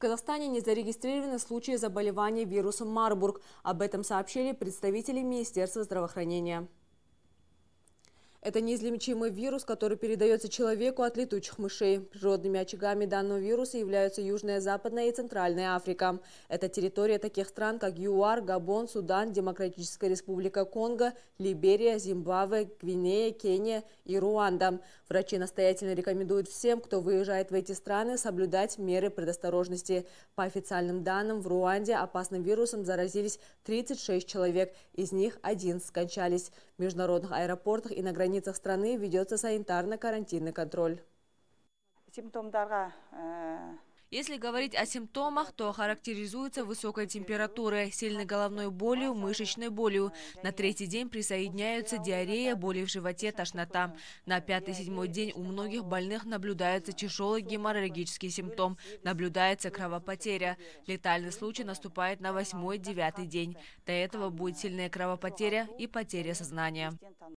Казахстане не зарегистрированы случаи заболевания вирусом Марбург. Об этом сообщили представители Министерства здравоохранения. Это неизлечимый вирус, который передается человеку от летучих мышей. Природными очагами данного вируса являются Южная, Западная и Центральная Африка. Это территория таких стран, как ЮАР, Габон, Судан, Демократическая Республика Конго, Либерия, Зимбабве, Гвинея, Кения и Руанда. Врачи настоятельно рекомендуют всем, кто выезжает в эти страны, соблюдать меры предосторожности. По официальным данным, в Руанде опасным вирусом заразились 36 человек, из них один скончались. В международных аэропортах и на границе границах страны ведется санитарно-карантинный контроль. Э, Если говорить о симптомах, то характеризуется высокой температурой, сильной головной болью, мышечной болью. На третий день присоединяются диарея, боли в животе, тошнота. На пятый-седьмой день у многих больных наблюдается тяжелый геморрагический симптом. Наблюдается кровопотеря. Летальный случай наступает на восьмой-девятый день. До этого будет сильная кровопотеря и потеря сознания.